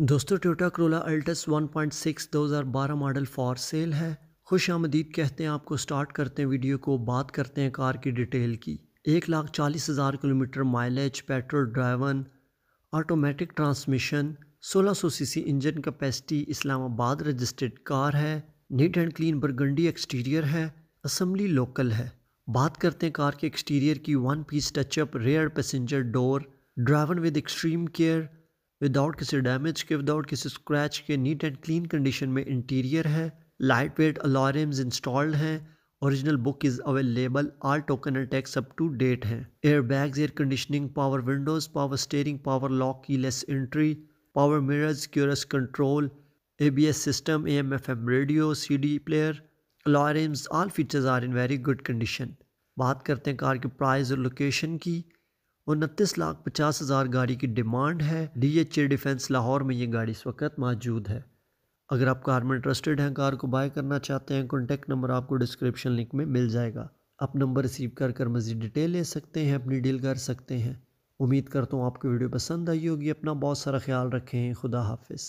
दोस्तों Toyota Corolla Altis 1.6 2012 model for sale है खुश आमदीद कहते हैं आपको स्टार्ट करते हैं वीडियो को बात करते हैं कार की डिटेल की एक लाख चालीस हज़ार kilometre mileage petrol driven automatic transmission 1600 CC engine capacity Islamabad registered car है neat and clean burgundy exterior है असम्बली लोकल है बात करते हैं कार के एक्सटीरियर की one piece touch up rear passenger door driven with extreme care without किसी damage के विदाउट किसी स्क्रैच के नीट एंड क्लीन कंडीशन में इंटीरियर है लाइट वेट अलार्म्स इंस्टॉल्ड हैं original book is available all token and tax up to date हैं air bags air conditioning power windows power steering power lock keyless entry power mirrors cruise control A B S system A M F M radio C D player alarms all features are in very good condition बात करते हैं car के price और location की उनतीस लाख पचास हज़ार गाड़ी की डिमांड है D H A defence Lahore में ये गाड़ी इस वक्त मौजूद है अगर आप कार में इंटरेस्टेड हैं कार को बाय करना चाहते हैं कॉन्टैक्ट नंबर आपको डिस्क्रिप्शन लिंक में मिल जाएगा आप नंबर रिसीव कर कर मज़ीद डिटेल ले सकते हैं अपनी डील कर सकते हैं उम्मीद करता हूँ आपको वीडियो पसंद आई होगी अपना बहुत सारा ख्याल रखें खुदा हाफिज़